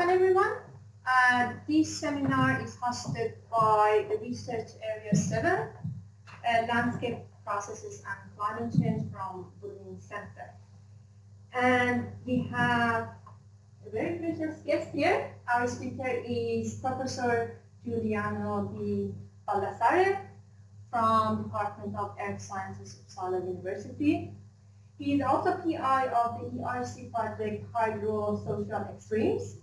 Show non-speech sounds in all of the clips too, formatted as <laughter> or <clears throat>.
Welcome everyone. Uh, this seminar is hosted by the Research Area 7, uh, Landscape Processes and Climate Change from Woodland Center. And we have a very precious guest here. Our speaker is Professor Giuliano Di Baldassare from Department of Earth Sciences, Uppsala University. He is also PI of the ERC project Hydro Social Extremes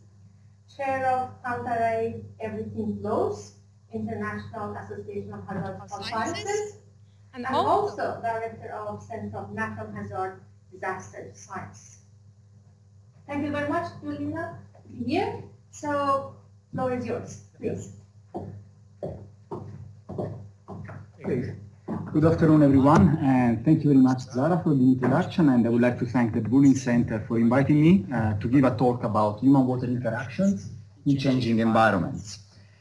chair of Santarai Everything Flows, International Association of Hazard Sciences, and, and also, also Director of Center of Natural Hazard Disaster Science. Thank you very much, Julina, here. So, floor is yours, please. Good afternoon, everyone, and thank you very much, Clara, for the introduction. And I would like to thank the Bulling Center for inviting me uh, to give a talk about human-water interactions in changing environments.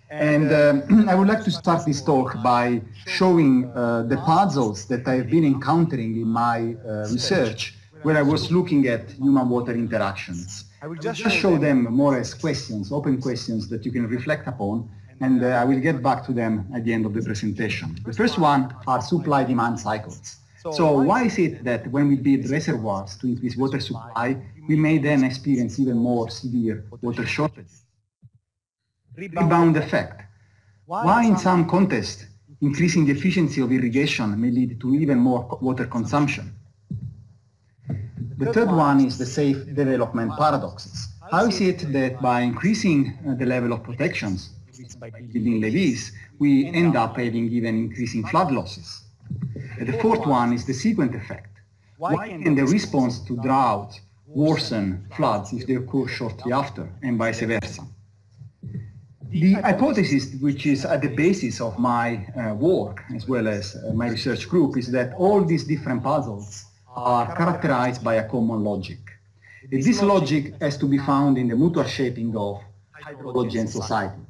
And uh, <clears throat> I would like to start this talk by showing uh, the puzzles that I have been encountering in my uh, research where I was looking at human-water interactions. I will just show them more as questions, open questions that you can reflect upon and uh, I will get back to them at the end of the presentation. The first one are supply-demand cycles. So why is it that when we build reservoirs to increase water supply, we may then experience even more severe water shortages? Rebound effect. Why in some contexts, increasing the efficiency of irrigation may lead to even more water consumption? The third one is the safe development paradoxes. How is it that by increasing uh, the level of protections, by building levees, we end up having even increasing flood losses. And the fourth one is the sequent effect. Why can the response to drought worsen floods if they occur shortly after and vice versa? The hypothesis which is at the basis of my uh, work as well as uh, my research group is that all these different puzzles are characterized by a common logic. This logic has to be found in the mutual shaping of hydrology and society.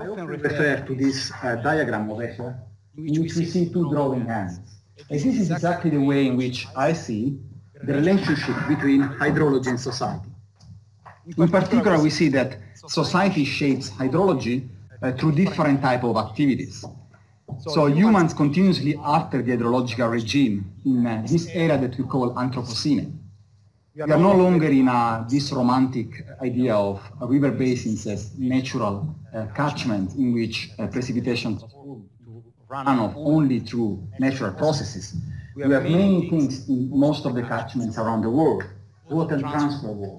I often refer to this uh, diagram over here, in which we see two drawing hands. And this is exactly the way in which I see the relationship between hydrology and society. In particular, we see that society shapes hydrology uh, through different type of activities. So humans continuously alter the hydrological regime in uh, this area that we call Anthropocene we are no longer in a, this romantic idea of river basins as natural uh, catchment in which uh, precipitation runoff only through natural processes. We have many things in most of the catchments around the world, water transfer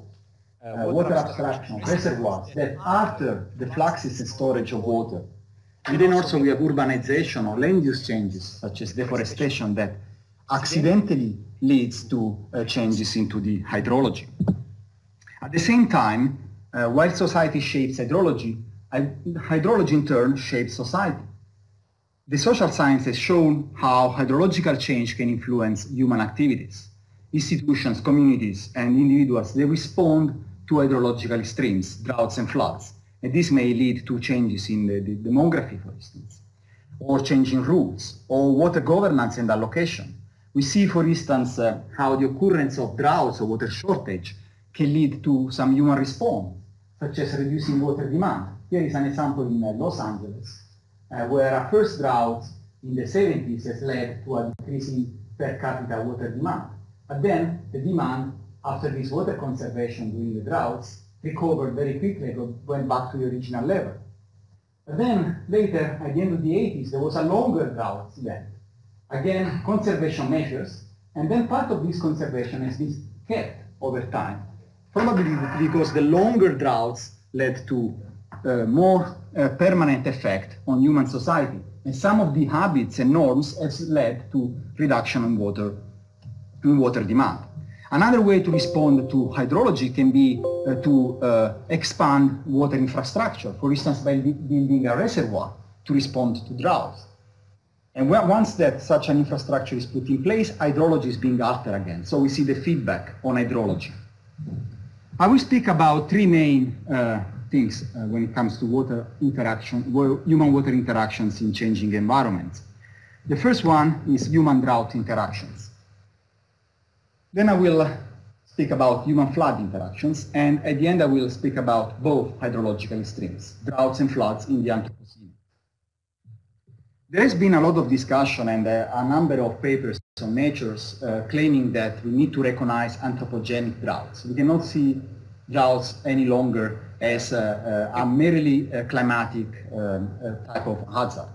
uh, water abstraction, reservoirs that after the fluxes and storage of water. And then also we have urbanization or land use changes such as deforestation that accidentally leads to uh, changes into the hydrology. At the same time, uh, while society shapes hydrology, hydrology in turn shapes society. The social science has shown how hydrological change can influence human activities. Institutions, communities, and individuals, they respond to hydrological extremes, droughts and floods. And this may lead to changes in the, the demography, for instance, or changing rules, or water governance and allocation we see, for instance, uh, how the occurrence of droughts or water shortage can lead to some human response, such as reducing water demand. Here is an example in uh, Los Angeles, uh, where a first drought in the 70s has led to a decreasing per capita water demand. But then the demand after this water conservation during the droughts recovered very quickly, went back to the original level. But then later, at the end of the 80s, there was a longer drought event again, conservation measures, and then part of this conservation has been kept over time, probably because the longer droughts led to uh, more uh, permanent effect on human society. And some of the habits and norms has led to reduction in water, in water demand. Another way to respond to hydrology can be uh, to uh, expand water infrastructure, for instance, by building a reservoir to respond to droughts. And when, once that such an infrastructure is put in place, hydrology is being altered again. So we see the feedback on hydrology. I will speak about three main uh, things uh, when it comes to water interaction, human-water interactions in changing environments. The first one is human-drought interactions. Then I will speak about human-flood interactions, and at the end I will speak about both hydrological extremes, droughts and floods in the Anthropocene. There's been a lot of discussion and uh, a number of papers on natures uh, claiming that we need to recognize anthropogenic droughts. We cannot see droughts any longer as a merely climatic um, type of hazard.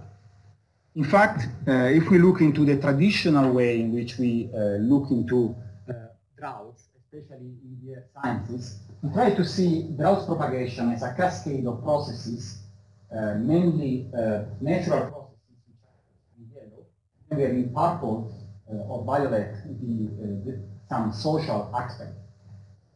In fact, uh, if we look into the traditional way in which we uh, look into uh, droughts, especially in the sciences, we try to see drought propagation as a cascade of processes, mainly natural processes secondary purpose uh, or violate the, uh, the, some social aspect.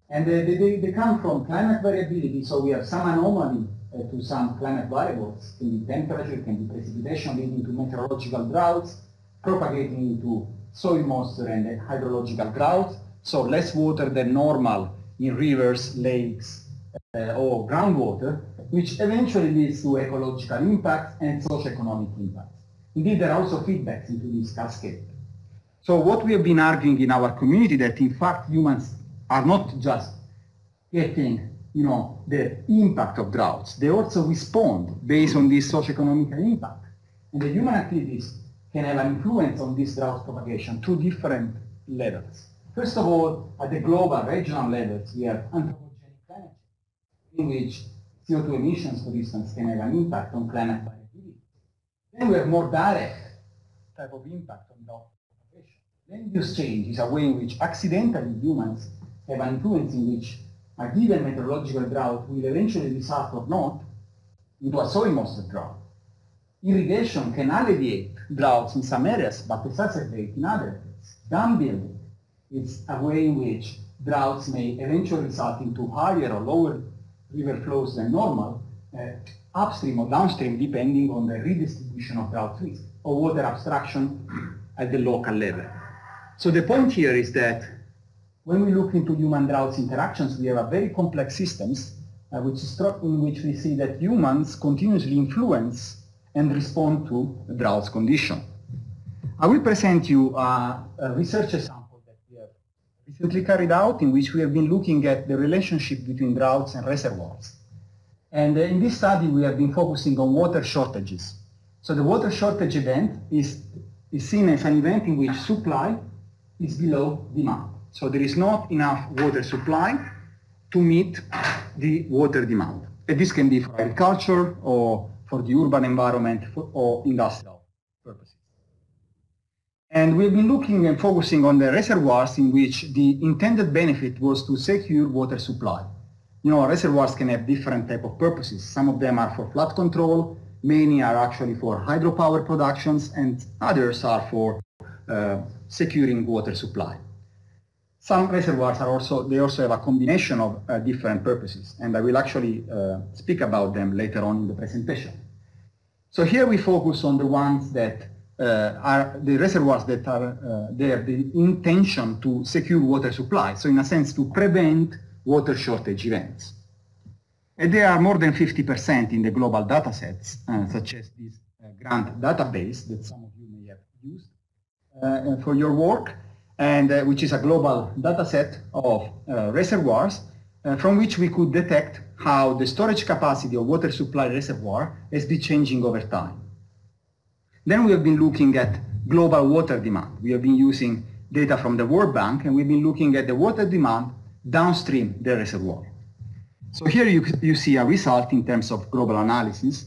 And uh, they, they, they come from climate variability, so we have some anomaly uh, to some climate variables, can be temperature, can be precipitation leading to meteorological droughts, propagating into soil moisture and hydrological droughts, so less water than normal in rivers, lakes, uh, or groundwater, which eventually leads to ecological impacts and socio-economic impacts. Indeed, there are also feedbacks into this cascade. So what we have been arguing in our community that in fact humans are not just getting you know, the impact of droughts, they also respond based on this socioeconomic impact. And the human activities can have an influence on this drought propagation to different levels. First of all, at the global regional levels, we have anthropogenic climate change, in which CO2 emissions, for instance, can have an impact on climate then we have more direct type of impact on the population. Land use change is a way in which accidentally humans have an influence in which a given meteorological drought will eventually result or not into a soil moisture drought. Irrigation can alleviate droughts in some areas but exacerbate in others. Dam building is a way in which droughts may eventually result into higher or lower river flows than normal, uh, upstream or downstream depending on the redistribution of drought risk or water abstraction at the local level. So the point here is that when we look into human droughts interactions, we have a very complex systems uh, which is in which we see that humans continuously influence and respond to droughts condition. I will present you a research example that we have recently carried out in which we have been looking at the relationship between droughts and reservoirs. And uh, in this study, we have been focusing on water shortages. So the water shortage event is, is seen as an event in which supply is below demand. So there is not enough water supply to meet the water demand. And this can be for agriculture or for the urban environment or industrial purposes. And we've been looking and focusing on the reservoirs in which the intended benefit was to secure water supply you know, reservoirs can have different type of purposes. Some of them are for flood control, many are actually for hydropower productions, and others are for uh, securing water supply. Some reservoirs are also, they also have a combination of uh, different purposes, and I will actually uh, speak about them later on in the presentation. So here we focus on the ones that uh, are the reservoirs that are, uh, there the intention to secure water supply, so in a sense to prevent water shortage events. And they are more than 50% in the global datasets, uh, such as this uh, grant database that some of you may have used uh, uh for your work, and uh, which is a global dataset of uh, reservoirs from which we could detect how the storage capacity of water supply reservoir has been changing over time. Then we have been looking at global water demand. We have been using data from the World Bank, and we've been looking at the water demand downstream the reservoir. So here you, you see a result in terms of global analysis.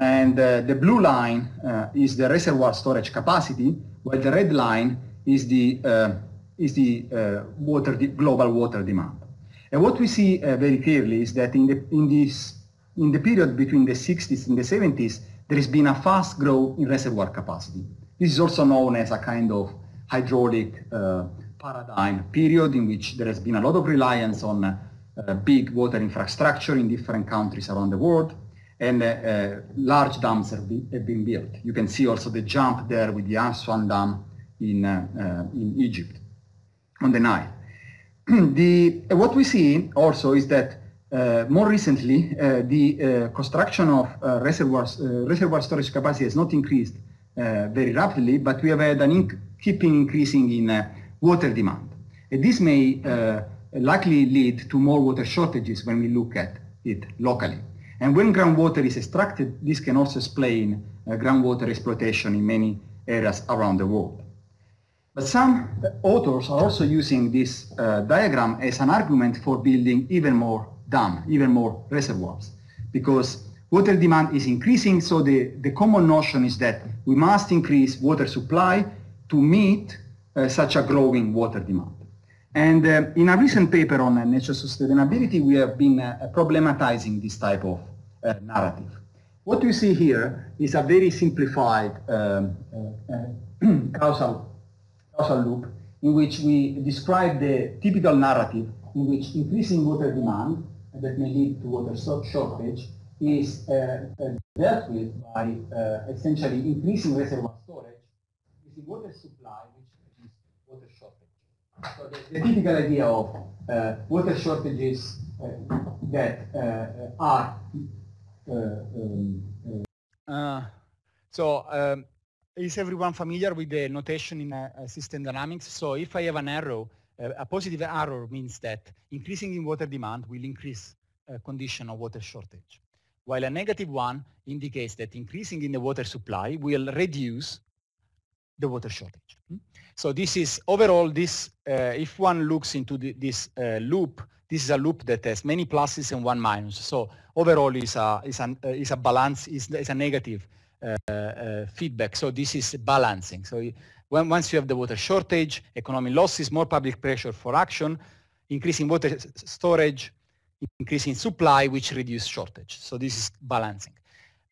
And uh, the blue line uh, is the reservoir storage capacity, while the red line is the, uh, is the uh, water global water demand. And what we see uh, very clearly is that in the, in, this, in the period between the 60s and the 70s, there has been a fast growth in reservoir capacity. This is also known as a kind of hydraulic uh, paradigm period in which there has been a lot of reliance on uh, big water infrastructure in different countries around the world and uh, uh large dams have, been have, been built. You can see also the jump there with the Aswan Dam in, uh, uh, in Egypt on the Nile. <clears throat> the, what we see also is that uh, more recently, uh, the uh, construction of reservoirs, reservoir storage capacity has not increased very rapidly, but we have had an inc keeping increasing in water demand. And this may uh, likely lead to more water shortages when we look at it locally. And when groundwater is extracted, this can also explain uh, groundwater exploitation in many areas around the world. But some uh, authors are also using this uh, diagram as an argument for building even more dams, even more reservoirs, because water demand is increasing, so the, the common notion is that we must increase water supply to meet uh, such a growing water demand. And uh, in a recent paper on uh, nature sustainability, we have been uh, problematizing this type of narrative. What you see here is a very simplified um, <clears throat> causal, causal loop in which we describe the typical narrative in which increasing water demand that may lead to water shortage is uh, dealt with by uh, essentially increasing reservoir storage, increasing water supply, so the, the typical idea of uh, water shortages uh, that uh, are um, so um, is everyone familiar with the notation in system dynamics? So if I have an arrow, a positive arrow means that increasing in water demand will increase condition of water shortage, while a negative one indicates that increasing in the water supply will reduce the water shortage. Hmm? So this is overall this, uh, if one looks into the, this uh, loop, this is a loop that has many pluses and one minus. So overall is a, is an, uh, is a balance, is, is a negative uh, uh, feedback. So this is balancing. So when, once you have the water shortage, economic losses, more public pressure for action, increasing water storage, increasing supply, which reduce shortage. So this is balancing.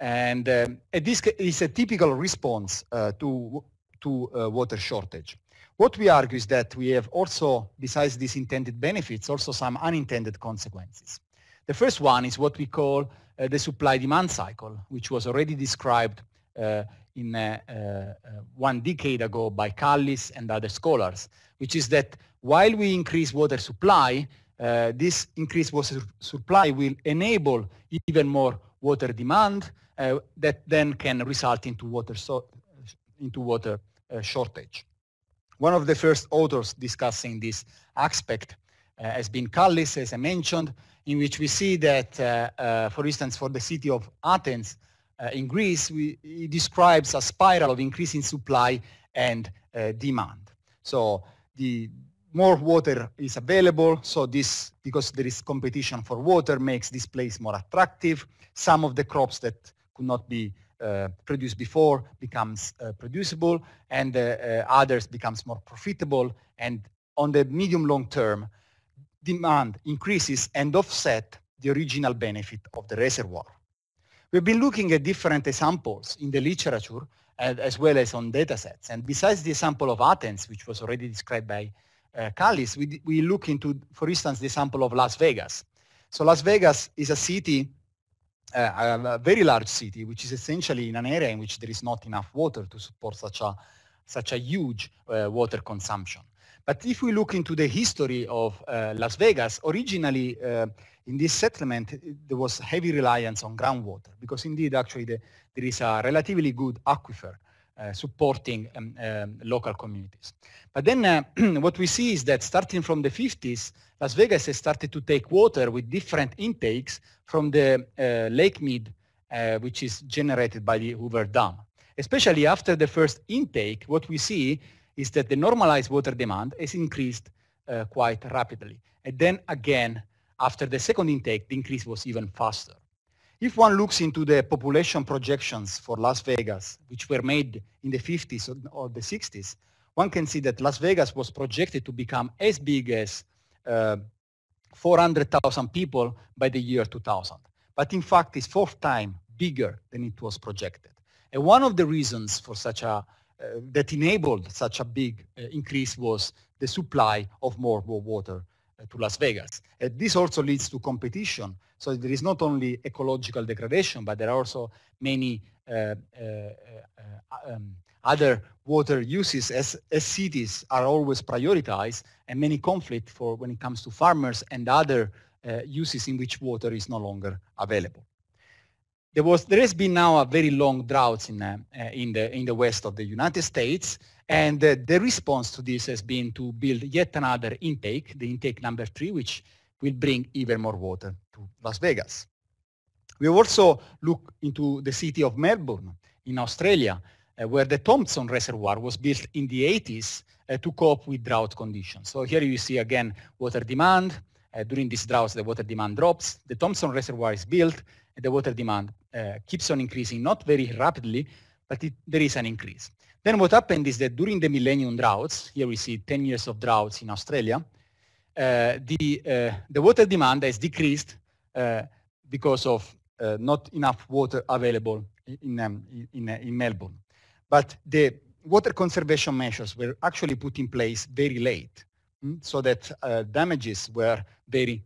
And um, this is a typical response uh, to to uh, water shortage. What we argue is that we have also, besides these intended benefits, also some unintended consequences. The first one is what we call uh, the supply-demand cycle, which was already described uh, in uh, uh, one decade ago by Callis and other scholars, which is that while we increase water supply, uh, this increased water supply will enable even more water demand that then can result into water so into water uh, shortage. One of the first authors discussing this aspect uh, has been Callis, as I mentioned, in which we see that, uh, for instance, for the city of Athens in Greece, we, it describes a spiral of increasing supply and demand. So the more water is available, so this, because there is competition for water, makes this place more attractive. Some of the crops that could not be uh, produced before becomes uh, producible and uh, others becomes more profitable and on the medium long term demand increases and offset the original benefit of the reservoir. We've been looking at different examples in the literature as well as on data sets. And besides the example of Athens, which was already described by uh, Callis, we, we look into, for instance, the example of Las Vegas. So Las Vegas is a city Eh, a very large city, which is essentially in an area in which there is not enough water to support such a, such a huge uh, water consumption. But if we look into the history of uh, Las Vegas, originally in this settlement, there was heavy reliance on groundwater because indeed actually the, there is a relatively good aquifer uh, supporting um, um, local communities. But then uh, <clears throat> what we see is that starting from the 50s, Las Vegas has started to take water with different intakes from the uh, lake mead, which is generated by the Hoover Dam. Especially after the first intake, what we see is that the normalized water demand has increased uh, quite rapidly. And then again, after the second intake, the increase was even faster. If one looks into the population projections for Las Vegas, which were made in the 50s or the 60s, one can see that Las Vegas was projected to become as big as uh, 400,000 people by the year 2000. But in fact, it's four times bigger than it was projected. And one of the reasons for such a, uh, that enabled such a big uh, increase was the supply of more water Eh, to Las Vegas. this also leads to competition. So there is not only ecological degradation, but there are also many uh, uh, uh, uh, um, other water uses as, as, cities are always prioritized and many conflict for when it comes to farmers and other uh, uses in which water is no longer available. There, was, there has been now a very long drought in, uh, in, the, in the west of the United States and uh, the response to this has been to build yet another intake, the intake number three, which will bring even more water to Las Vegas. We also look into the city of Melbourne in Australia, uh, where the Thompson Reservoir was built in the 80s uh, to cope with drought conditions. So here you see again water demand. Uh, during these droughts, the water demand drops. The Thompson Reservoir is built, and the water demand uh, keeps on increasing, not very rapidly, but it, there is an increase. Then what happened is that during the millennium droughts, here we see 10 years of droughts in Australia, uh, the, uh, the water demand has decreased uh, because of uh, not enough water available in, um, in, uh, in, Melbourne. But the water conservation measures were actually put in place very late, mm, so that uh, damages were very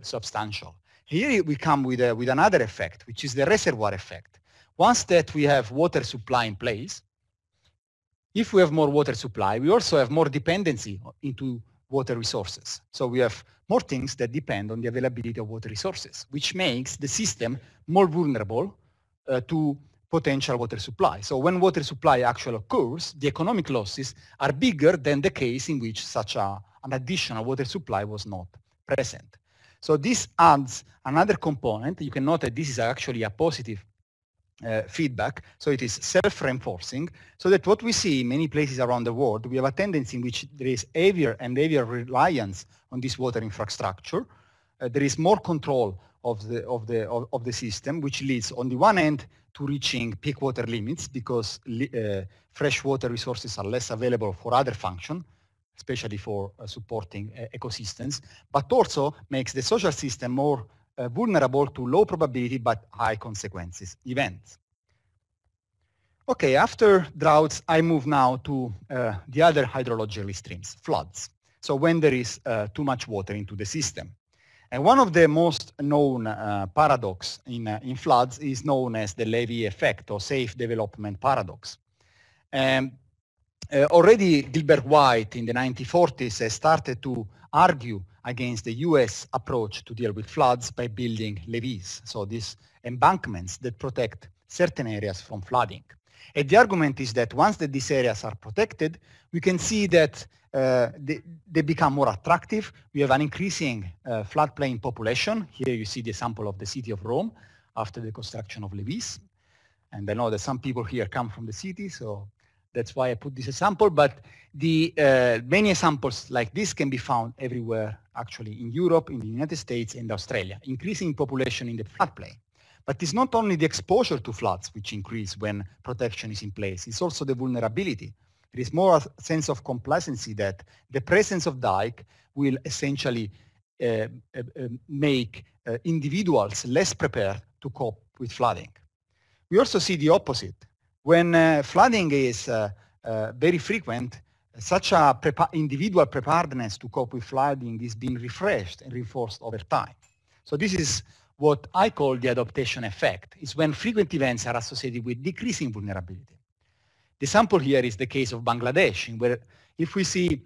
substantial. Here we come with, with another effect, which is the reservoir effect. Once that we have water supply in place, if we have more water supply, we also have more dependency into water resources. So we have more things that depend on the availability of water resources, which makes the system more vulnerable uh, to potential water supply. So when water supply actually occurs, the economic losses are bigger than the case in which such a, an additional water supply was not present. So this adds another component. You can note that this is actually a positive uh, feedback. So it is self-reinforcing. So that what we see in many places around the world, we have a tendency in which there is heavier and heavier reliance on this water infrastructure. Uh, there is more control of the, of, the, of, of, the system, which leads on the one hand to reaching peak water limits because uh, fresh water resources are less available for other function, especially for uh, supporting uh, ecosystems, but also makes the social system more uh, vulnerable to low probability but high consequences events. Okay, after droughts, I move now to uh, the other hydrologically streams, floods. So when there is uh, too much water into the system. And one of the most known uh, paradox in, in floods is known as the Levy effect or safe development paradox. Um, already Gilbert White in the 1940s has started to argue against the US approach to deal with floods by building levees, so these embankments that protect certain areas from flooding. And the argument is that once that these areas are protected, we can see that uh, they, they, become more attractive. We have an increasing uh, floodplain population. Here you see the sample of the city of Rome after the construction of levees. And I know that some people here come from the city, so that's why I put this example, but the uh, many examples like this can be found everywhere, actually, in Europe, in the United States, and Australia, increasing population in the floodplain. But it's not only the exposure to floods which increase when protection is in place, it's also the vulnerability. There is more a sense of complacency that the presence of dike will essentially uh, uh, uh make uh, individuals less prepared to cope with flooding. We also see the opposite when uh, flooding is uh, uh, very frequent, such a prepa individual preparedness to cope with flooding is being refreshed and reinforced over time. So this is what I call the adaptation effect. It's when frequent events are associated with decreasing vulnerability. The sample here is the case of Bangladesh, where if we see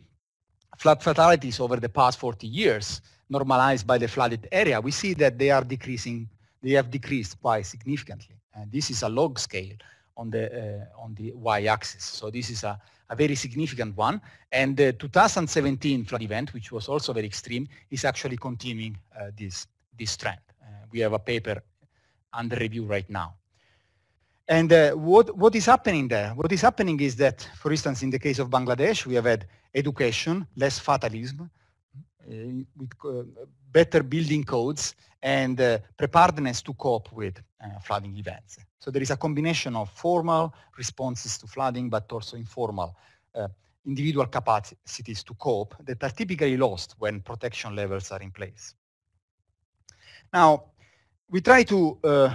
flood fatalities over the past 40 years, normalized by the flooded area, we see that they are decreasing, they have decreased quite significantly. And this is a log scale on the eh, on the y-axis. So this is a, a very significant one. And the eh, 2017 flood event, which was also very extreme, is actually continuing eh, this this trend. we have a paper under review right now. And uh, what, what is happening there? What is happening is that, for instance, in the case of Bangladesh, we have had education, less fatalism, uh, with uh, better building codes and uh, preparedness to cope with flooding events. So there is a combination of formal responses to flooding, but also informal individual capacities to cope that are typically lost when protection levels are in place. Now, we try to, uh,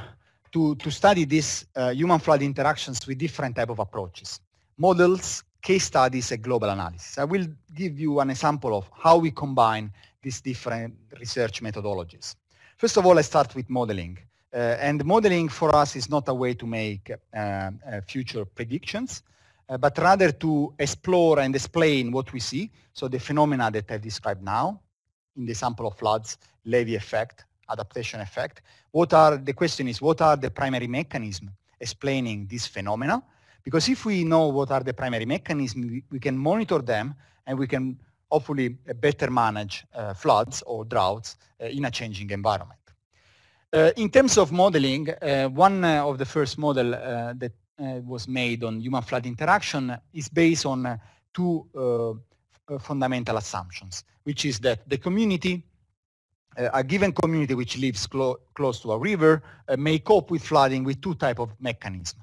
to, to, study these uh, human-flood interactions with different type of approaches. Models case studies and global analysis. I will give you an example of how we combine these different research methodologies. First of all, I start with modeling. Uh, and modeling for us is not a way to make uh, uh, future predictions, uh, but rather to explore and explain what we see. So the phenomena that I described now, in the sample of floods, levy effect, adaptation effect, what are, the question is, what are the primary mechanisms explaining these phenomena? Because if we know what are the primary mechanisms, we can monitor them and we can hopefully uh, better manage uh, floods or droughts uh, in a changing environment. Uh, in terms of modeling, uh, one uh, of the first model that was made on human flood interaction is based on two fundamental assumptions, which is that the community, a given community which lives clo close to a river, may cope with flooding with two type of mechanisms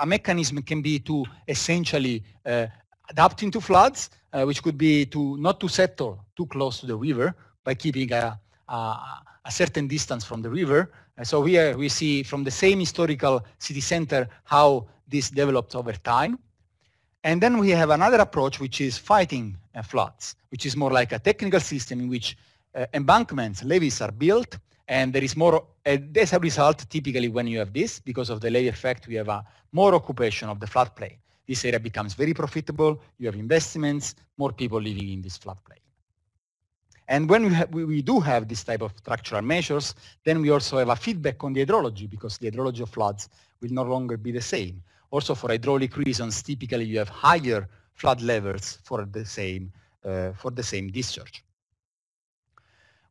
a mechanism can be to essentially uh, adapting to floods, uh, which could be to not to settle too close to the river by keeping a, a, a certain distance from the river. And uh, so here we see from the same historical city center how this developed over time. And then we have another approach, which is fighting floods, which is more like a technical system in which uh, embankments, levees are built and there is more, uh, a result, typically when you have this, because of the levy effect, we have a more occupation of the flat plain. This area becomes very profitable. You have investments, more people living in this flat plain. And when we, we, do have this type of structural measures, then we also have a feedback on the hydrology because the hydrology of floods will no longer be the same. Also for hydraulic reasons, typically you have higher flood levels for the same, uh, for the same discharge.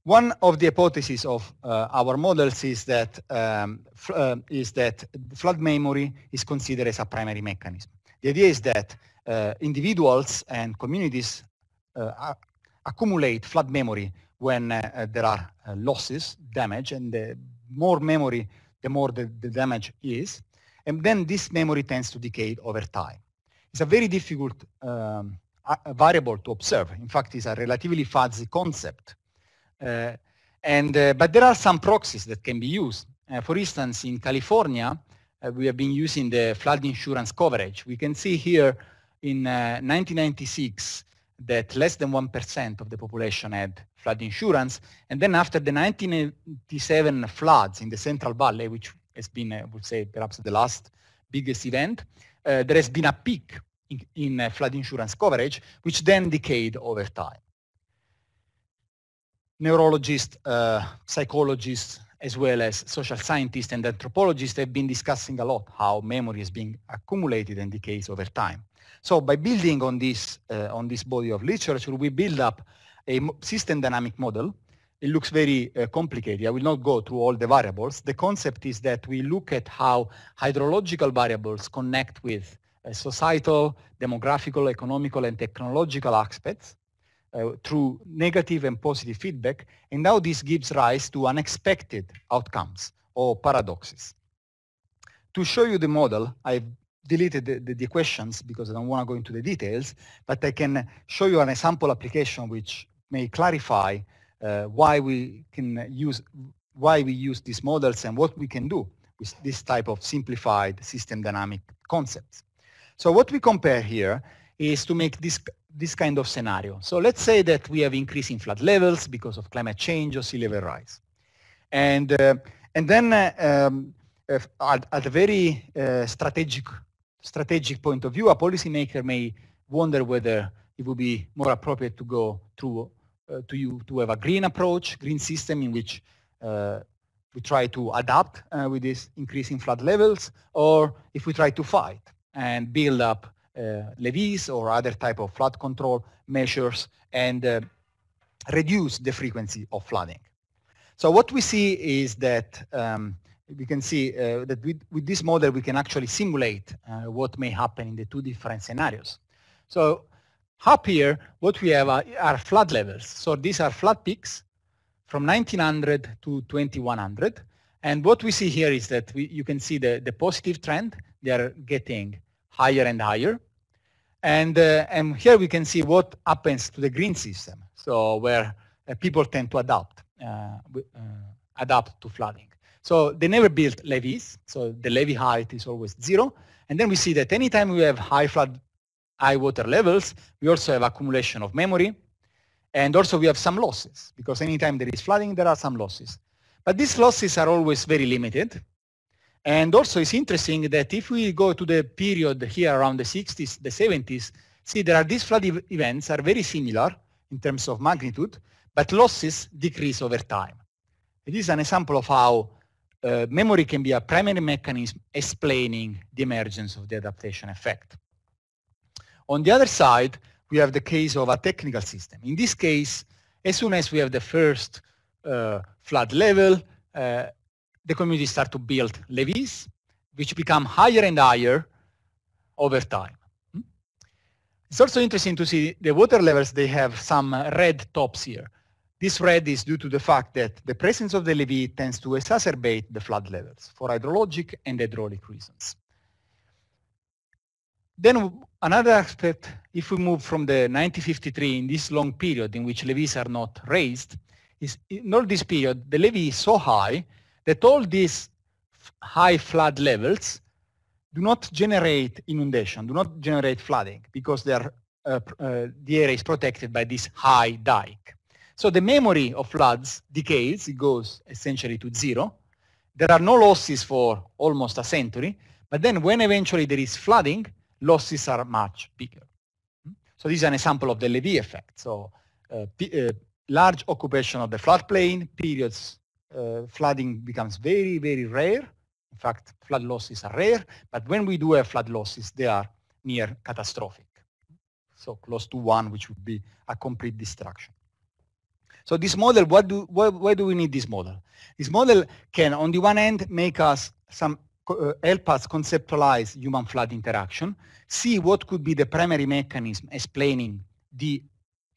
One of the hypotheses of uh, our models is that, um, uh, is that flood memory is considered as a primary mechanism. The idea is that uh, individuals and communities uh, accumulate flood memory when uh, there are uh, losses, damage, and the more memory, the more the, the damage is. And then this memory tends to decay over time. It's a very difficult um, variable to observe. In fact, it's a relatively fuzzy concept uh, and uh, but there are some proxies that can be used. Uh, for instance, in California, we have been using the flood insurance coverage. We can see here in 1996 that less than 1% of the population had flood insurance. And then after the 1987 floods in the Central Valley, which has been, I would say, perhaps the last biggest event, uh, there has been a peak in, in uh, flood insurance coverage, which then decayed over time neurologists, uh, psychologists, as well as social scientists and anthropologists have been discussing a lot how memory is being accumulated and decays over time. So by building on this, uh, on this body of literature, we build up a system dynamic model. It looks very uh, complicated. I will not go through all the variables. The concept is that we look at how hydrological variables connect with uh, societal, demographical, economical, and technological aspects uh, through negative and positive feedback, and now this gives rise to unexpected outcomes or paradoxes. To show you the model, I've deleted the, the, the questions because I don't want to go into the details, but I can show you an example application which may clarify uh, why we can use why we use these models and what we can do with this type of simplified system dynamic concepts. So what we compare here is to make this, this kind of scenario. So let's say that we have increasing flood levels because of climate change or sea level rise. And, uh, and then uh, um, at, at, a very uh, strategic, strategic point of view, a policymaker may wonder whether it would be more appropriate to go through uh, to you to have a green approach, green system in which uh, we try to adapt uh, with this increasing flood levels, or if we try to fight and build up uh, levies or other type of flood control measures and uh, reduce the frequency of flooding. So what we see is that um, we can see uh, that with, with, this model we can actually simulate uh, what may happen in the two different scenarios. So up here what we have are, are, flood levels. So these are flood peaks from 1900 to 2100 and what we see here is that we, you can see the, the positive trend they are getting higher and higher and, uh, and here we can see what happens to the green system, so where uh, people tend to adapt, uh, uh, adapt to flooding. So they never built levees, so the levee height is always zero. And then we see that anytime we have high flood, high water levels, we also have accumulation of memory. And also we have some losses, because anytime there is flooding, there are some losses. But these losses are always very limited. And also it's interesting that if we go to the period here around the 60s, the 70s, see there are these flood ev events are very similar in terms of magnitude, but losses decrease over time. It is an example of how uh, memory can be a primary mechanism explaining the emergence of the adaptation effect. On the other side, we have the case of a technical system. In this case, as soon as we have the first uh, flood level, uh, the community start to build levees, which become higher and higher over time. Hmm? It's also interesting to see the water levels, they have some red tops here. This red is due to the fact that the presence of the levee tends to exacerbate the flood levels for hydrologic and hydraulic reasons. Then another aspect, if we move from the 1953 in this long period in which levees are not raised, is in all this period, the levee is so high that all these high flood levels do not generate inundation, do not generate flooding because are, uh, uh, the area is protected by this high dike. So the memory of floods decays, it goes essentially to zero. There are no losses for almost a century, but then when eventually there is flooding, losses are much bigger. Hmm? So this is an example of the Levy effect. So uh, uh large occupation of the floodplain, periods uh, flooding becomes very, very rare. In fact, flood losses are rare, but when we do have flood losses, they are near catastrophic. So close to one, which would be a complete destruction. So this model, what do, why, why do we need this model? This model can, on the one hand, make us some uh, help us conceptualize human flood interaction, see what could be the primary mechanism explaining the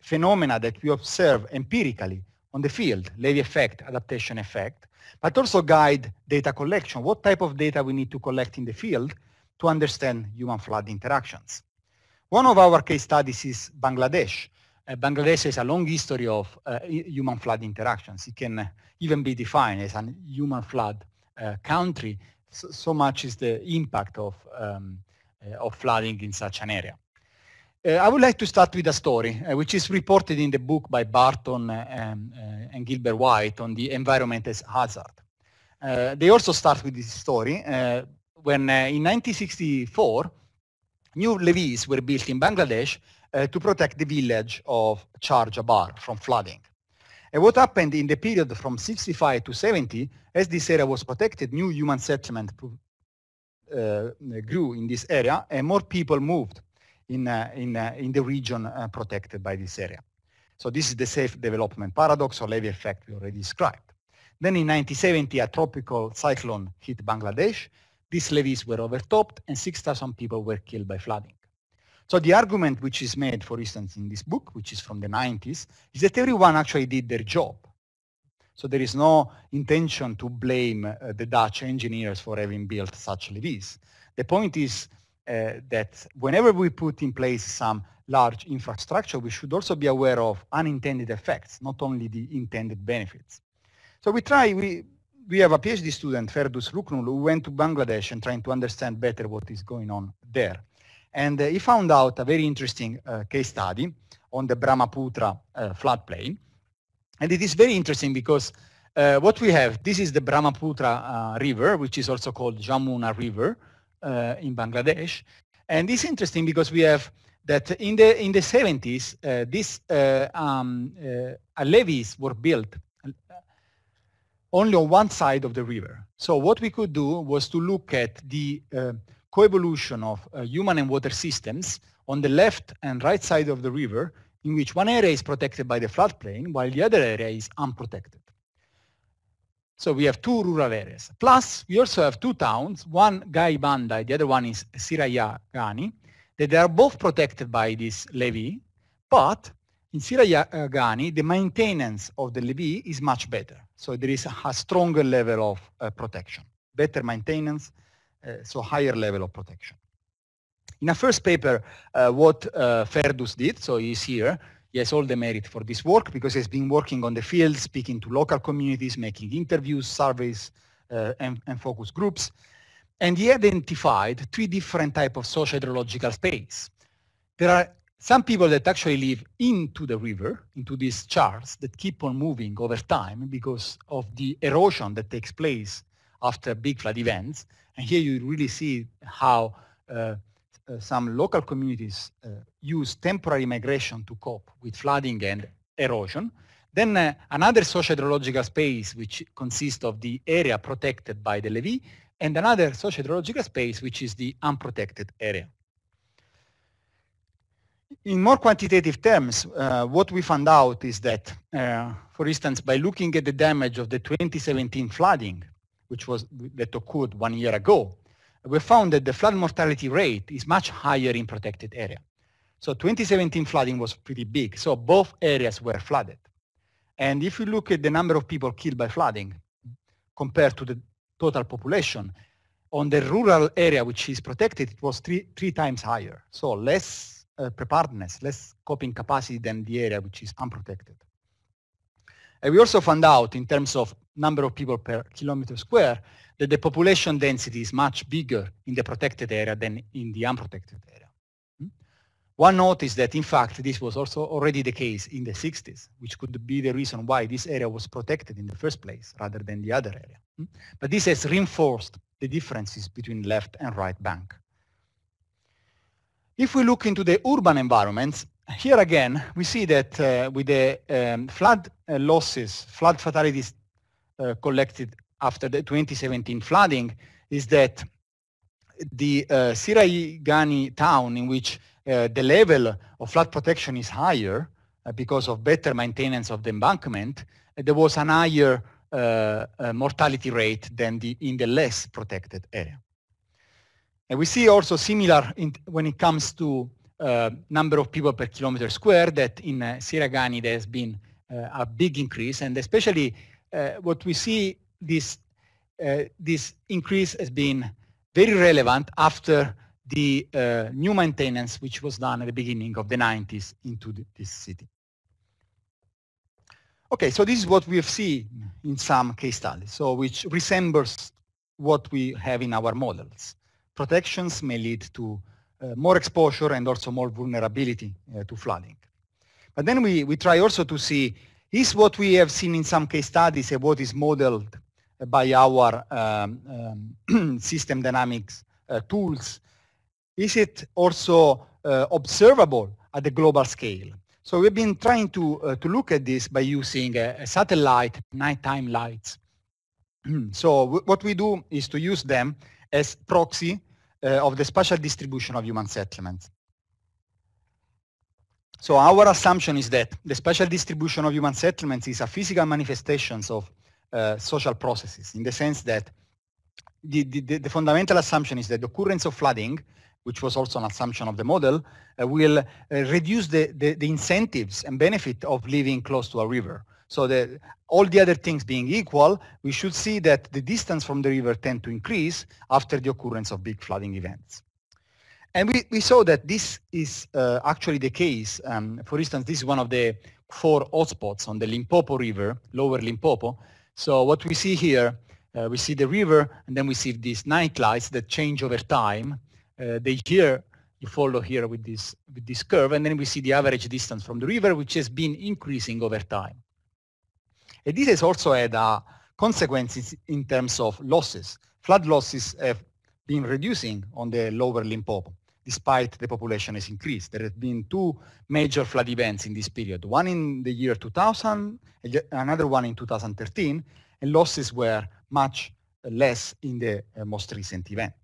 phenomena that we observe empirically on the field, levy effect, adaptation effect, but also guide data collection, what type of data we need to collect in the field to understand human flood interactions. One of our case studies is Bangladesh. Uh, Bangladesh has a long history of uh, human flood interactions. It can uh, even be defined as a human flood uh, country. So, so, much is the impact of, um, uh, of flooding in such an area. Uh, I would like to start with a story, uh, which is reported in the book by Barton uh, and, and Gilbert White on the environment as hazard. they also start with this story when in 1964, new levees were built in Bangladesh uh, to protect the village of Charjabar from flooding. And what happened in the period from 65 to 70, as this area was protected, new human settlement uh, grew in this area and more people moved in, uh, in, uh, in the region uh, protected by this area. So this is the safe development paradox or levy effect we already described. Then in 1970, a tropical cyclone hit Bangladesh. These levees were overtopped and 6,000 people were killed by flooding. So the argument which is made, for instance, in this book, which is from the 90s, is that everyone actually did their job. So there is no intention to blame uh, the Dutch engineers for having built such levees. The point is uh, that whenever we put in place some large infrastructure, we should also be aware of unintended effects, not only the intended benefits. So we try, we, we have a PhD student, Ferdus Ruknul, who went to Bangladesh and trying to understand better what is going on there. And uh, he found out a very interesting uh, case study on the Brahmaputra uh, floodplain. And it is very interesting because uh, what we have, this is the Brahmaputra uh, river, which is also called Jamuna River, uh, in Bangladesh. And it's interesting because we have that in the in the 70s, uh, these uh, um, uh, levees were built uh, only on one side of the river. So what we could do was to look at the uh, coevolution of human and water systems on the left and right side of the river, in which one area is protected by the floodplain, while the other area is unprotected. So we have two rural areas. Plus, we also have two towns, one Gai Bandai, the other one is Sirayagani, that they are both protected by this levy, but in Sirayagani, the maintenance of the levy is much better. So there is a, stronger level of uh, protection, better maintenance, uh, so higher level of protection. In a first paper, uh, what uh, Ferdus did, so he's here, he has all the merit for this work because he's been working on the field, speaking to local communities, making interviews, surveys, uh, and, and, focus groups. And he identified three different type of socio-hydrological space. There are some people that actually live into the river, into these charts that keep on moving over time because of the erosion that takes place after big flood events. And here you really see how uh, uh, some local communities uh, use temporary migration to cope with flooding and erosion. Then uh, another socio-hydrological space, which consists of the area protected by the levee, and another socio-hydrological space, which is the unprotected area. In more quantitative terms, uh, what we found out is that, uh, for instance, by looking at the damage of the 2017 flooding, which was that occurred one year ago, we found that the flood mortality rate is much higher in protected area. So 2017 flooding was pretty big. So both areas were flooded. And if you look at the number of people killed by flooding compared to the total population, on the rural area, which is protected, it was three, three times higher. So less uh, preparedness, less coping capacity than the area which is unprotected. And we also found out in terms of number of people per kilometer square, that the population density is much bigger in the protected area than in the unprotected area. Hmm? One note is that, in fact, this was also already the case in the 60s, which could be the reason why this area was protected in the first place rather than the other area. Hmm? But this has reinforced the differences between left and right bank. If we look into the urban environments, here again, we see that uh, with the um, flood uh, losses, flood fatalities uh, collected after the 2017 flooding is that the uh, town in which uh, the level of flood protection is higher uh, because of better maintenance of the embankment, uh, there was an higher uh, mortality rate than the, in the less protected area. And we see also similar in, when it comes to number of people per kilometer square that in uh, Siragani there has been a big increase and especially uh, what we see this uh, this increase has been very relevant after the uh, new maintenance which was done at the beginning of the 90s into the, this city. Okay, so this is what we have seen in some case studies, so which resembles what we have in our models. Protections may lead to uh, more exposure and also more vulnerability uh, to flooding. But then we, we try also to see is what we have seen in some case studies and what is modeled by our um, um, <clears throat> system dynamics uh, tools, is it also uh, observable at the global scale? So we've been trying to, uh, to look at this by using uh, a, satellite nighttime lights. <clears throat> so what we do is to use them as proxy uh, of the spatial distribution of human settlements. So our assumption is that the spatial distribution of human settlements is a physical manifestation of uh, social processes in the sense that the, the, the, fundamental assumption is that the occurrence of flooding, which was also an assumption of the model, uh, will uh, reduce the, the, the, incentives and benefit of living close to a river. So the, all the other things being equal, we should see that the distance from the river tend to increase after the occurrence of big flooding events. And we, we saw that this is uh, actually the case. Um, for instance, this is one of the four hotspots on the Limpopo River, lower Limpopo. So what we see here, uh, we see the river, and then we see these night lights that change over time. Uh, they here, you follow here with this, with this curve, and then we see the average distance from the river, which has been increasing over time. And this has also had a consequences in terms of losses. Flood losses have been reducing on the lower Limpopo, despite the population has increased. There have been two major flood events in this period, one in the year 2000, another one in 2013, and losses were much less in the uh, most recent event.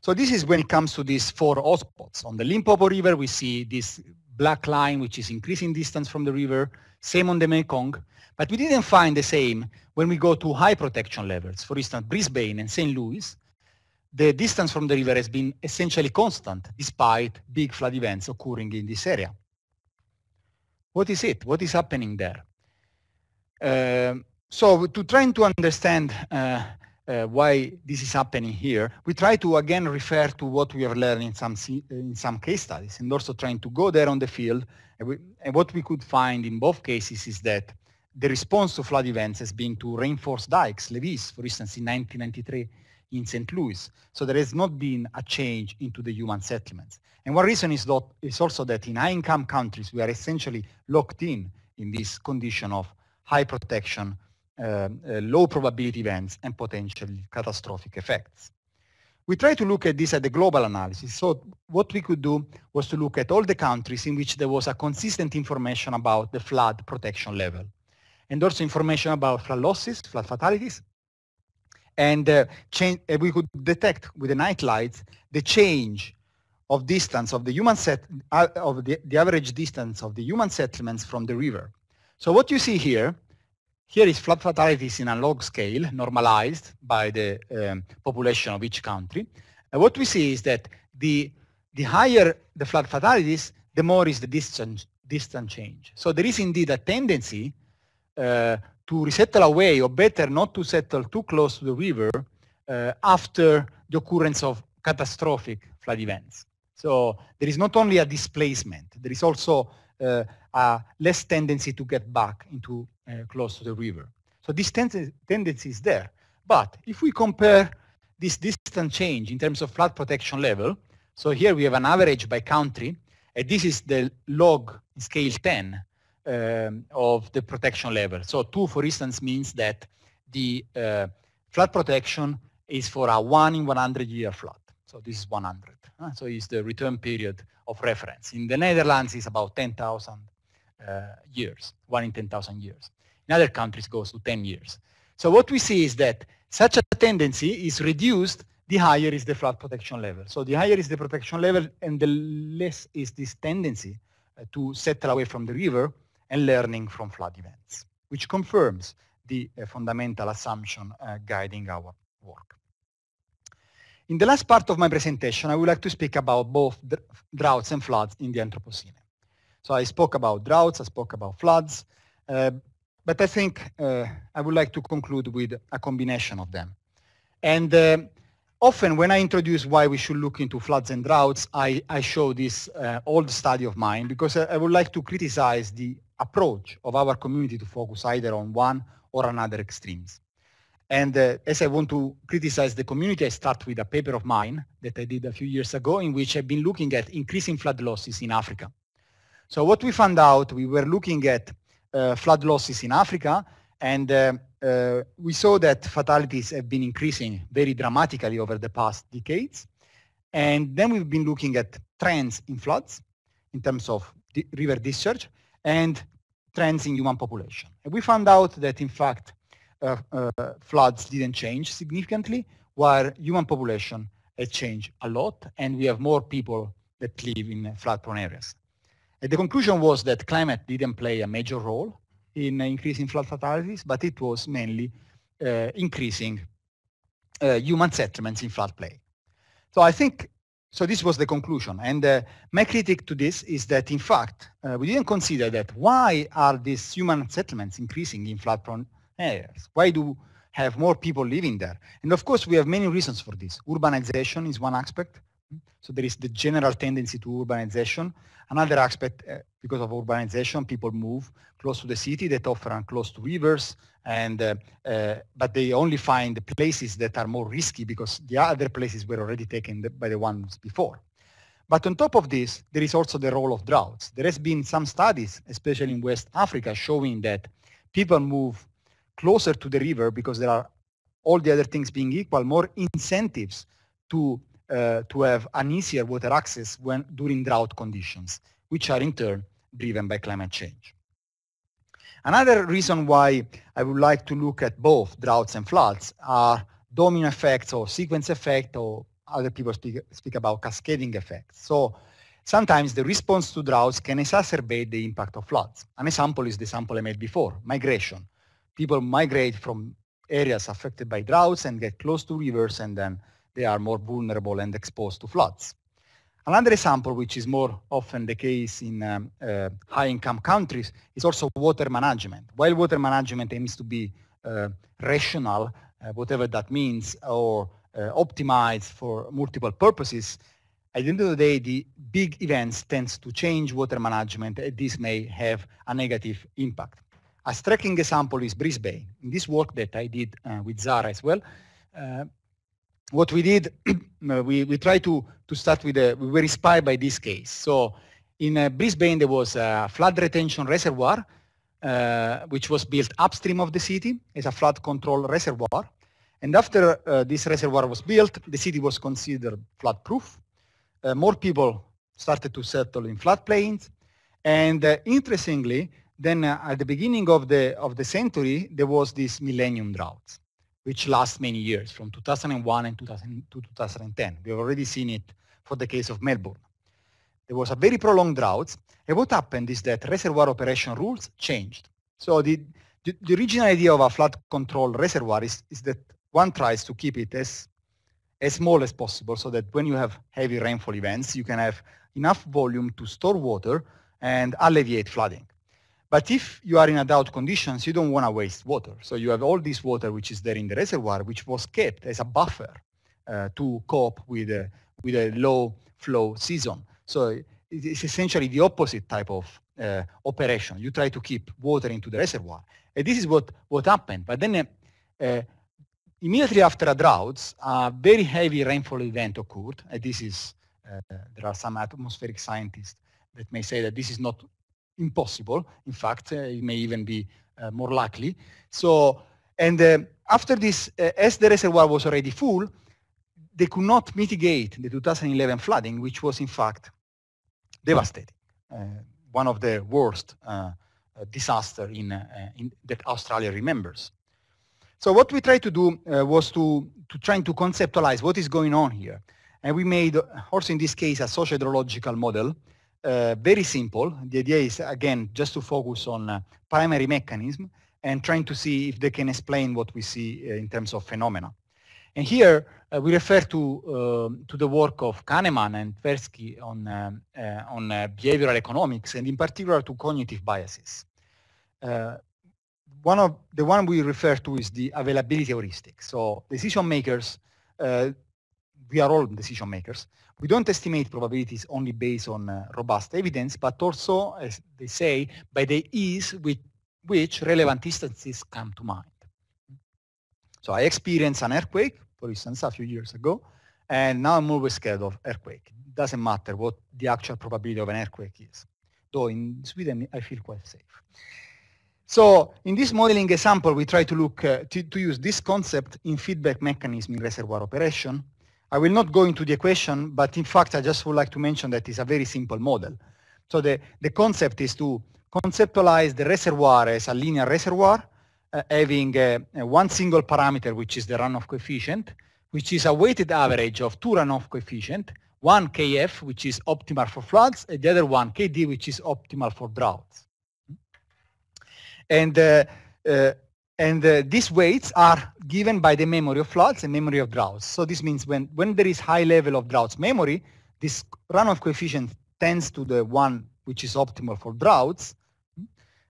So this is when it comes to these four hotspots. On the Limpopo River, we see this black line, which is increasing distance from the river, same on the Mekong, but we didn't find the same when we go to high protection levels. For instance, Brisbane and St. Louis, the distance from the river has been essentially constant despite big flood events occurring in this area. What is it? What is happening there? Uh, so to trying to understand uh, uh, why this is happening here, we try to again refer to what we have learned in some, in some case studies and also trying to go there on the field. And, we, and what we could find in both cases is that the response to flood events has been to reinforce dikes, levees, for instance, in 1993 in St. Louis. So there has not been a change into the human settlements. And one reason is, that, is also that in high-income countries, we are essentially locked in in this condition of high protection, uh, uh, low probability events, and potentially catastrophic effects. We try to look at this at the global analysis. So what we could do was to look at all the countries in which there was a consistent information about the flood protection level and also information about flood losses, flood fatalities. And uh, change, uh, we could detect with the night lights the change of distance of the human set, uh, of the, the average distance of the human settlements from the river. So what you see here, here is flood fatalities in a log scale, normalized by the um, population of each country. And what we see is that the, the higher the flood fatalities, the more is the distance, distance change. So there is indeed a tendency uh, to resettle away, or better, not to settle too close to the river uh, after the occurrence of catastrophic flood events. So there is not only a displacement, there is also uh, a less tendency to get back into uh, close to the river. So this ten tendency is there. But if we compare this distance change in terms of flood protection level, so here we have an average by country, and this is the log scale 10 um, of the protection level. So two, for instance, means that the uh, flood protection is for a one in 100 year flood. So this is 100. So it's the return period of reference. In the Netherlands, it's about 10,000 uh, years, one in 10,000 years. In other countries, goes to 10 years. So what we see is that such a tendency is reduced the higher is the flood protection level. So the higher is the protection level and the less is this tendency uh, to settle away from the river and learning from flood events, which confirms the uh, fundamental assumption uh, guiding our work. In the last part of my presentation, I would like to speak about both dr droughts and floods in the Anthropocene. So I spoke about droughts, I spoke about floods, uh, but I think uh, I would like to conclude with a combination of them. And uh, often when I introduce why we should look into floods and droughts, I, I show this uh, old study of mine because I, I, would like to criticize the approach of our community to focus either on one or another extremes. And uh, as I want to criticize the community, I start with a paper of mine that I did a few years ago in which I've been looking at increasing flood losses in Africa. So what we found out, we were looking at uh, flood losses in Africa and uh, uh we saw that fatalities have been increasing very dramatically over the past decades. And then we've been looking at trends in floods in terms of river discharge and trends in human population. And we found out that, in fact, uh, uh, floods didn't change significantly, while human population has changed a lot, and we have more people that live in flood-prone areas. And the conclusion was that climate didn't play a major role in increasing flood fatalities, but it was mainly uh, increasing uh, human settlements in floodplain. So I think so this was the conclusion. And uh, my critique to this is that, in fact, uh, we didn't consider that why are these human settlements increasing in flood-prone areas? Why do have more people living there? And of course, we have many reasons for this. Urbanization is one aspect. So there is the general tendency to urbanization. Another aspect, uh, because of urbanization, people move close to the city that offer and close to rivers, and uh, uh, but they only find places that are more risky because the other places were already taken by the ones before. But on top of this, there is also the role of droughts. There has been some studies, especially in West Africa, showing that people move closer to the river because there are all the other things being equal, more incentives to uh, to have an easier water access when during drought conditions, which are in turn driven by climate change. Another reason why I would like to look at both droughts and floods are domino effects or sequence effect or other people speak, speak about cascading effects. So sometimes the response to droughts can exacerbate the impact of floods. An example is the sample I made before, migration. People migrate from areas affected by droughts and get close to rivers and then they are more vulnerable and exposed to floods. Another example, which is more often the case in um, uh, high-income countries, is also water management. While water management aims to be uh, rational, uh, whatever that means, or uh, optimized for multiple purposes, at the end of the day, the big events tends to change water management, and this may have a negative impact. A striking example is Brisbane. In this work that I did uh, with Zara as well, uh, what we did, <clears throat> uh, we, we tried to, to start with, a, we were inspired by this case. So in uh, Brisbane, there was a flood retention reservoir, uh, which was built upstream of the city as a flood control reservoir. And after uh, this reservoir was built, the city was considered flood-proof. Uh, more people started to settle in floodplains. And uh, interestingly, then at the beginning of the, of the century, there was this millennium drought which lasts many years, from 2001 and 2000 to 2010. We've already seen it for the case of Melbourne. There was a very prolonged drought, and what happened is that reservoir operation rules changed. So the, the, the original idea of a flood control reservoir is, is that one tries to keep it as, as small as possible so that when you have heavy rainfall events, you can have enough volume to store water and alleviate flooding. But if you are in adult conditions, you don't want to waste water. So you have all this water which is there in the reservoir, which was kept as a buffer uh, to cope with a, uh, with a low flow season. So it's essentially the opposite type of uh, operation. You try to keep water into the reservoir. And this is what, what happened. But then uh, uh immediately after a drought, a very heavy rainfall event occurred. And this is, uh, there are some atmospheric scientists that may say that this is not impossible. In fact, eh, it may even be eh, more likely. So, and eh, after this, as the reservoir was already full, they could not mitigate the 2011 flooding, which was in fact devastating, one of the worst disaster in, in that Australia remembers. So what we tried to do uh, was to, to try to conceptualize what is going on here. And we made, also in this case, a sociohydrological model uh, very simple. The idea is, again, just to focus on uh, primary mechanism and trying to see if they can explain what we see uh, in terms of phenomena. And here uh, we refer to, um, to the work of Kahneman and Tversky on, uh, on behavioral economics and in particular to cognitive biases. one of the one we refer to is the availability heuristic. So decision makers, we are all decision makers, we don't estimate probabilities only based on uh, robust evidence, but also, as they say, by the ease with which relevant instances come to mind. So I experienced an earthquake, for instance, a few years ago, and now I'm always scared of earthquake. It doesn't matter what the actual probability of an earthquake is, though in Sweden I feel quite safe. So in this modeling example, we try to look uh, to, to use this concept in feedback mechanism in reservoir operation I will not go into the equation, but in fact, I just would like to mention that it's a very simple model. So the, the concept is to conceptualize the reservoir as a linear reservoir, uh, having uh, uh, one single parameter, which is the runoff coefficient, which is a weighted average of two runoff coefficient, one KF, which is optimal for floods, and the other one KD, which is optimal for droughts. And uh, uh and uh, these weights are given by the memory of floods and memory of droughts. So this means when, when there is high level of droughts memory, this runoff coefficient tends to the one which is optimal for droughts. Hmm,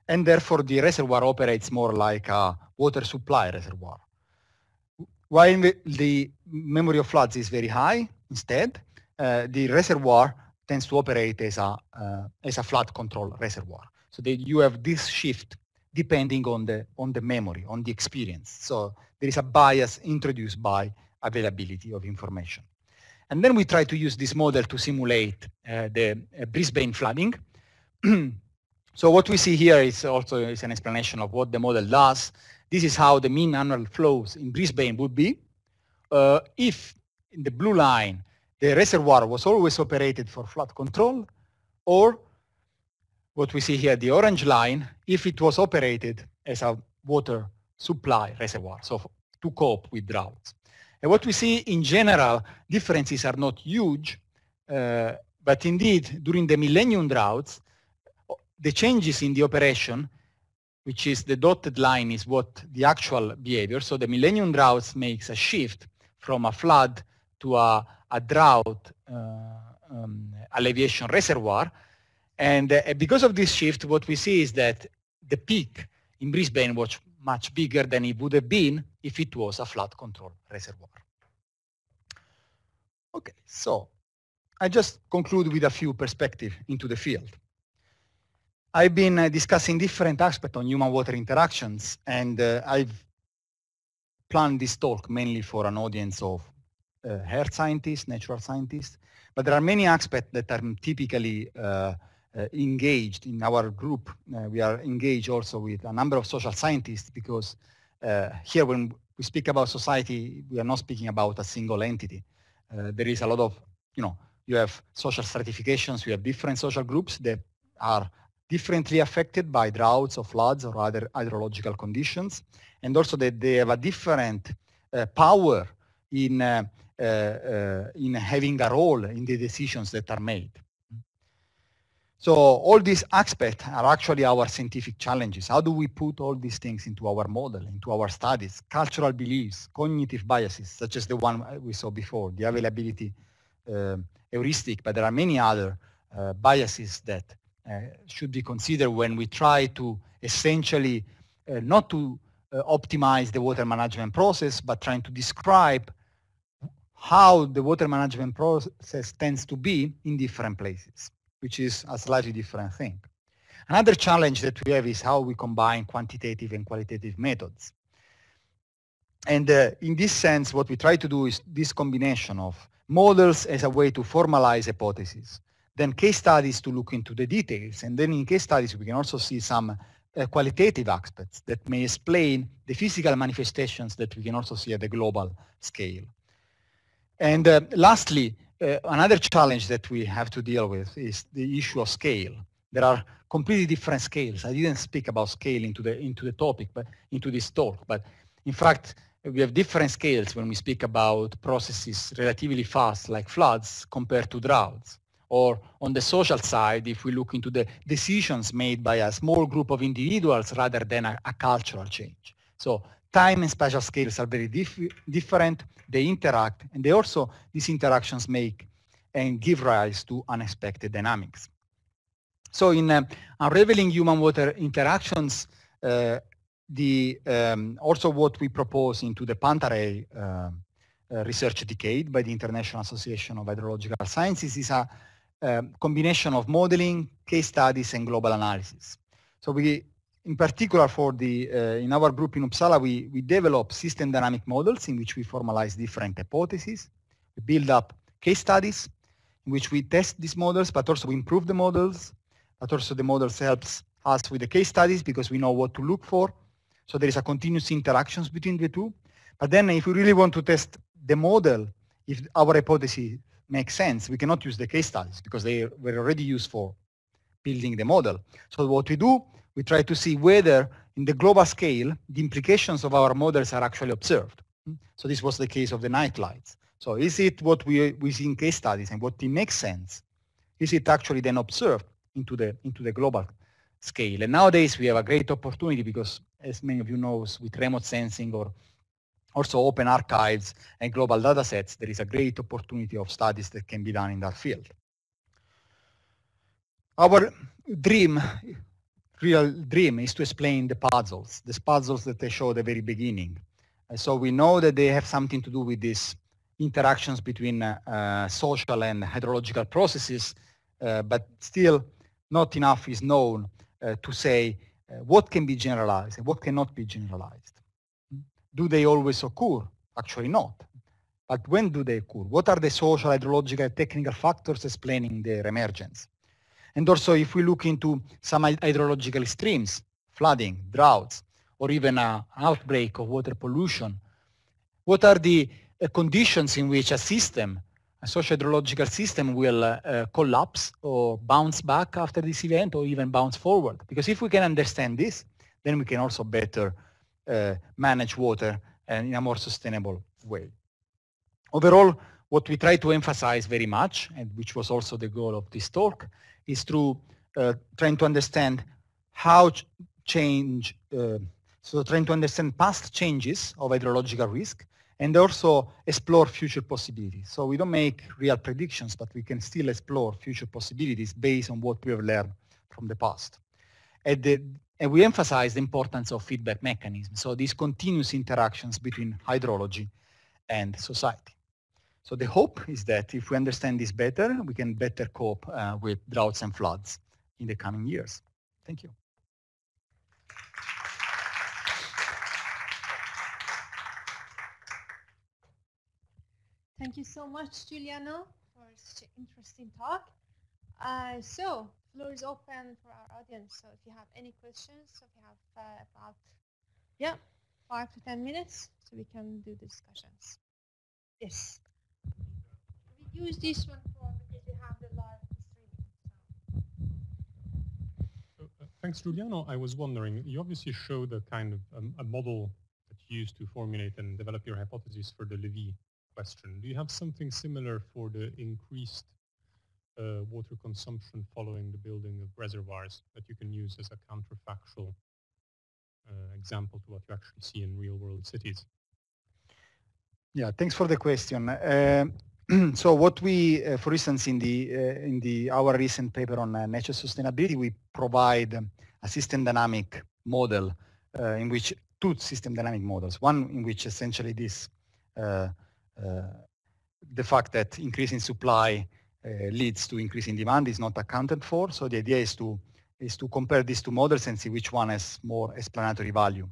and therefore, the reservoir operates more like a water supply reservoir. While the memory of floods is very high, instead, uh, the reservoir tends to operate as a, uh, as a flood control reservoir. So that you have this shift depending on the, on the memory, on the experience. So there is a bias introduced by availability of information. And then we try to use this model to simulate uh, the uh, Brisbane flooding. <clears throat> so what we see here is also is an explanation of what the model does. This is how the mean annual flows in Brisbane would be. Uh, if in the blue line, the reservoir was always operated for flood control, or what we see here, the orange line, if it was operated as a water supply reservoir, so to cope with droughts. And what we see in general, differences are not huge, uh, but indeed, during the millennium droughts, the changes in the operation, which is the dotted line is what the actual behavior, so the millennium droughts makes a shift from a flood to a, a drought uh, um, alleviation reservoir, and uh, because of this shift, what we see is that the peak in Brisbane was much bigger than it would have been if it was a flood control reservoir. Okay, so I just conclude with a few perspectives into the field. I've been uh, discussing different aspects on human-water interactions, and uh, I've planned this talk mainly for an audience of uh, earth scientists, natural scientists, but there are many aspects that are typically uh, uh, engaged in our group. Uh, we are engaged also with a number of social scientists because uh, here when we speak about society, we are not speaking about a single entity. there is a lot of, you know, you have social stratifications, you have different social groups that are differently affected by droughts or floods or other hydrological conditions, and also that they have a different uh, power in, uh, uh, in having a role in the decisions that are made. So all these aspects are actually our scientific challenges. How do we put all these things into our model, into our studies, cultural beliefs, cognitive biases, such as the one we saw before, the availability uh, heuristic, but there are many other uh, biases that uh, should be considered when we try to essentially uh, not to uh, optimize the water management process, but trying to describe how the water management process tends to be in different places which is a slightly different thing. Another challenge that we have is how we combine quantitative and qualitative methods. And uh, in this sense, what we try to do is this combination of models as a way to formalize hypotheses, then case studies to look into the details, and then in case studies we can also see some uh, qualitative aspects that may explain the physical manifestations that we can also see at the global scale. And uh, lastly, uh, another challenge that we have to deal with is the issue of scale. There are completely different scales. I didn't speak about scale into the, into the topic, but into this talk, but in fact, we have different scales when we speak about processes relatively fast like floods compared to droughts. Or on the social side, if we look into the decisions made by a small group of individuals rather than a, a cultural change. So time and spatial scales are very dif different. They interact, and they also, these interactions make and give rise to unexpected dynamics. So in uh, unraveling human-water interactions, uh, the, um, also what we propose into the Pantarei uh, uh, research decade by the International Association of Hydrological Sciences is a um, combination of modeling, case studies, and global analysis. So we in particular for the, uh, in our group in Uppsala, we, we develop system dynamic models in which we formalize different hypotheses. We build up case studies in which we test these models, but also we improve the models, but also the models helps us with the case studies because we know what to look for. So there is a continuous interactions between the two. But then if we really want to test the model, if our hypothesis makes sense, we cannot use the case studies because they were already used for building the model. So what we do we try to see whether in the global scale, the implications of our models are actually observed. Hmm? So this was the case of the night lights. So is it what we, we see in case studies and what makes sense? Is it actually then observed into the, into the global scale? And nowadays we have a great opportunity because as many of you know, with remote sensing or also open archives and global data sets, there is a great opportunity of studies that can be done in that field. Our dream real dream is to explain the puzzles, these puzzles that I showed at the very beginning. And uh, so we know that they have something to do with these interactions between uh, uh, social and hydrological processes, uh, but still not enough is known uh, to say uh, what can be generalized and what cannot be generalized. Mm? Do they always occur? Actually not. But when do they occur? What are the social, hydrological, technical factors explaining their emergence? And also if we look into some hydrological streams, flooding, droughts, or even an outbreak of water pollution, what are the uh, conditions in which a system, a socio-hydrological system will uh, uh, collapse or bounce back after this event or even bounce forward. Because if we can understand this, then we can also better uh, manage water uh, in a more sustainable way. Overall, what we try to emphasize very much, and which was also the goal of this talk, is through uh, trying to understand how ch change, uh, so trying to understand past changes of hydrological risk and also explore future possibilities. So we don't make real predictions, but we can still explore future possibilities based on what we have learned from the past. And, the, and we emphasize the importance of feedback mechanisms, so these continuous interactions between hydrology and society. So the hope is that if we understand this better, we can better cope uh, with droughts and floods in the coming years. Thank you. Thank you so much, Giuliano, for such an interesting talk. Uh, so, floor is open for our audience. So if you have any questions, so we have uh, about, yeah, five to 10 minutes so we can do the discussions. Yes use this one for because have the live streaming. So. so uh, uh, thanks, Giuliano. I was wondering, you obviously showed a kind of um, a model that you used to formulate and develop your hypothesis for the Levy question. Do you have something similar for the increased uh, water consumption following the building of reservoirs that you can use as a counterfactual uh, example to what you actually see in real world cities? Yeah, thanks for the question. Uh, <clears throat> so what we, uh, for instance, in the uh, in the our recent paper on uh, nature sustainability, we provide a system dynamic model uh, in which two system dynamic models. One in which essentially this uh, uh, the fact that increasing supply leads to increasing demand is not accounted for. So the idea is to is to compare these two models and see which one has more explanatory value.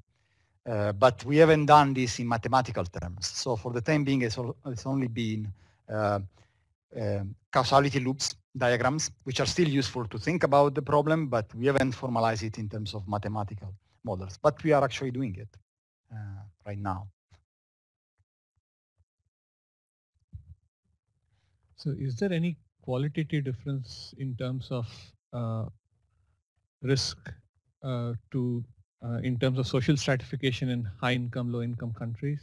but we haven't done this in mathematical terms. So for the time being, it's, all, it's only been um, um, causality loops diagrams, which are still useful to think about the problem, but we haven't formalized it in terms of mathematical models. But we are actually doing it uh, right now. So is there any qualitative difference in terms of uh, risk uh, to uh, in terms of social stratification in high income, low income countries,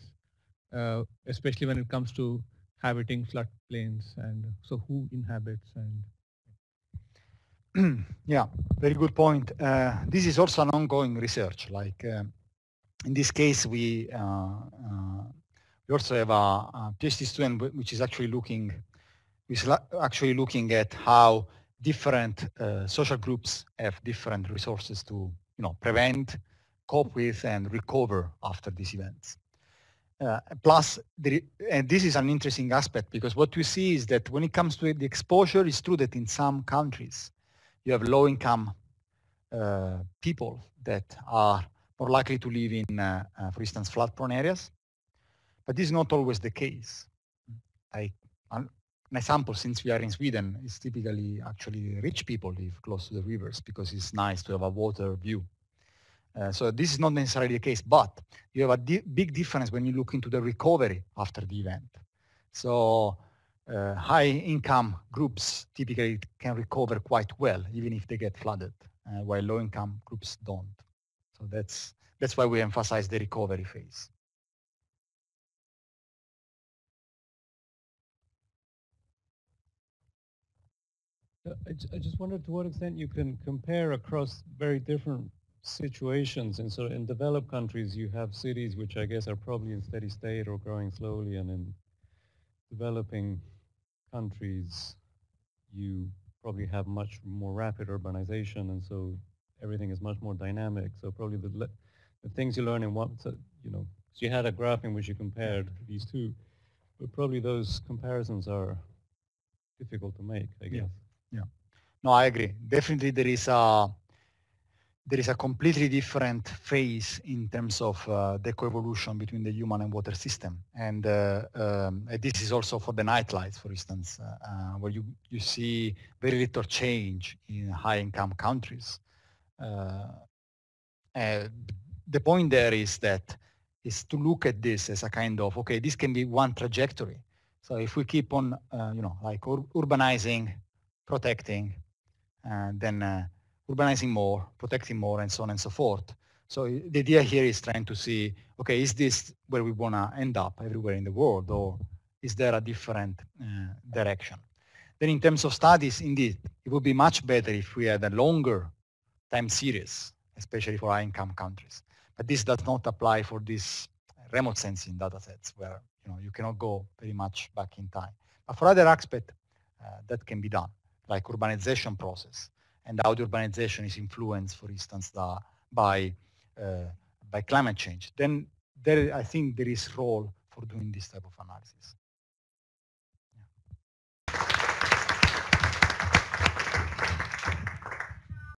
uh, especially when it comes to habiting floodplains and so who inhabits and <clears throat> yeah very good point uh, this is also an ongoing research like uh, in this case we uh, uh we also have a, a, PhD student which is actually looking is actually looking at how different uh, social groups have different resources to you know prevent cope with and recover after these events uh, plus, the, and this is an interesting aspect because what we see is that when it comes to the exposure, it's true that in some countries you have low-income uh, people that are more likely to live in, uh, uh for instance, flood-prone areas. But this is not always the case. Like, an example, since we are in Sweden, it's typically actually rich people live close to the rivers because it's nice to have a water view. Uh, so this is not necessarily the case, but you have a di big difference when you look into the recovery after the event. So uh, high income groups typically can recover quite well, even if they get flooded, uh, while low income groups don't. So that's, that's why we emphasize the recovery phase. Uh, I just wondered to what extent you can compare across very different situations. And so in developed countries, you have cities which I guess are probably in steady state or growing slowly. And in developing countries, you probably have much more rapid urbanization. And so everything is much more dynamic. So probably the, le- the things you learn in one, so, you know, so you had a graph in which you compared these two, but probably those comparisons are difficult to make, I guess. Yeah. yeah. No, I agree. Definitely there is a, there is a completely different phase in terms of uh, the coevolution between the human and water system. And uh, um, this is also for the nightlights, for instance, uh, uh, where you, you see very little change in high-income countries. Uh, uh, the point there is that is to look at this as a kind of, okay, this can be one trajectory. So if we keep on, you know, like ur urbanizing, protecting, then urbanizing more, protecting more, and so on and so forth. So the idea here is trying to see, okay, is this where we want to end up everywhere in the world, or is there a different uh, direction? Then in terms of studies, indeed, it would be much better if we had a longer time series, especially for high-income countries. But this does not apply for these remote sensing datasets where you, know, you cannot go very much back in time. But for other aspects, uh, that can be done, like urbanization process and how the urbanization is influenced, for instance, by uh, by climate change, then there I think there is role for doing this type of analysis.